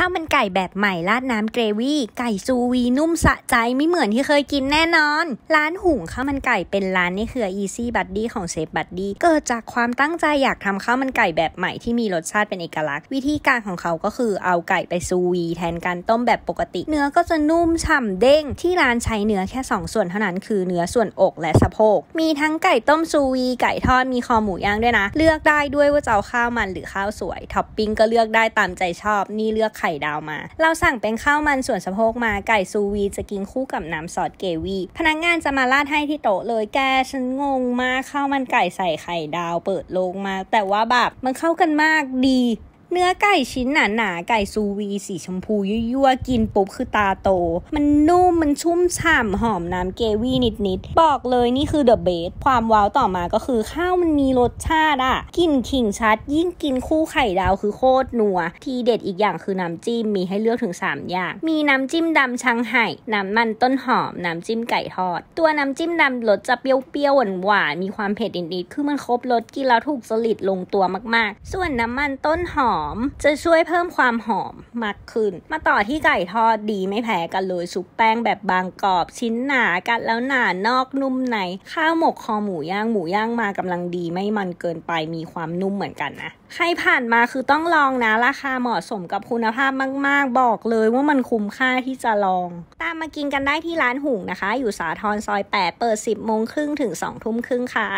ข้าวมันไก่แบบใหม่ราดน้ำเกรวี่ไก่ซูวีนุ่มสะใจไม่เหมือนที่เคยกินแน่นอนร้านหุงข้าวมันไก่เป็นร้านในเครืออีซี่บัดดี้ของเชฟบัดดี้เกิดจากความตั้งใจอยากทำข้าวมันไก่แบบใหม่ที่มีรสชาติเป็นเอกลักษณ์วิธีการของเขาก็คือเอาไก่ไปซูวีแทนการต้มแบบปกติเนื้อก็จะนุ่มฉ่ำเด้งที่ร้านใช้เนื้อแค่ 2 ส่วนเท่านั้นคือเนื้อส่วนอกและสะโพกมีทั้งไก่ต้มซูวีไก่ทอดมีคอหมูย่างด้วยนะเลือกได้ด้วยว่าจะเอาข้าวมันหรือข้าวสวยท็อปปิ้งก็เลือกได้ตามใจชอบนี่เลือกข่ดาวมา เราสั่งเป็นข้าวมัน ส่วนสะโพกมา ไก่ซูวี จะกินคู่กับน้ำซอสเกวี พนักงงานจะมาราดให้ที่โต๊ะเลยแกฉันงงมากข้าวมันไก่ใส่ไข่ดาว เปิดโลงมา แต่ว่าแบบมันเข้ากันมากดีเนื้อไก่ชิ้นหนาหนาไก่ซูวีสี ชมพูยั่วๆกินปุ๊บ คือตาโต มันนุ่มมันชุ่มฉ่ำหอมน้ำเกวี่นิด ๆ บอกเลยนี่คือเดอะเบสความว้าวต่อมาก็คือข้าวมันมีรสชาติอะกินขิงชัดยิ่งกินคู่ไข่ดาว คือโคตร นัว ทีเด็ดอีกอย่างคือน้ำจิ้มมีให้เลือกถึง 3 อย่างมีน้ำจิ้มดำชังไห่น้ำมันต้นหอมน้ำจิ้มไก่ทอดตัวน้ำจิ้มดำรสจะเปรี้ยวๆหวานๆมีความเผ็ดนิดๆคือมันครบรสกินแล้วถูกสลิดลงตัวมากๆ ส่วนน้ำมันต้นหอมอมจะช่วยเพิ่มความหอมมากขึ้น มาต่อที่ไก่ทอดดีไม่แพ้กันเลยชุบแป้งแบบบางกรอบชิ้นหนากัดแล้วหนานอกนุ่มใน ข้าวหมกคอหมูย่างหมูย่างมากำลังดี ไม่มันเกินไปมีความนุ่มเหมือนกันนะ ใครผ่านมาคือต้องลองนะราคาเหมาะสมกับคุณภาพมากๆบอกเลยว่ามันคุ้มค่าที่จะลอง ตามมากินกันได้ที่ร้านหุงนะคะอยู่สาทรซอย 8 เปิด 10โมงครึ่งถึง 2 ทุ่มครึ่งค่ะ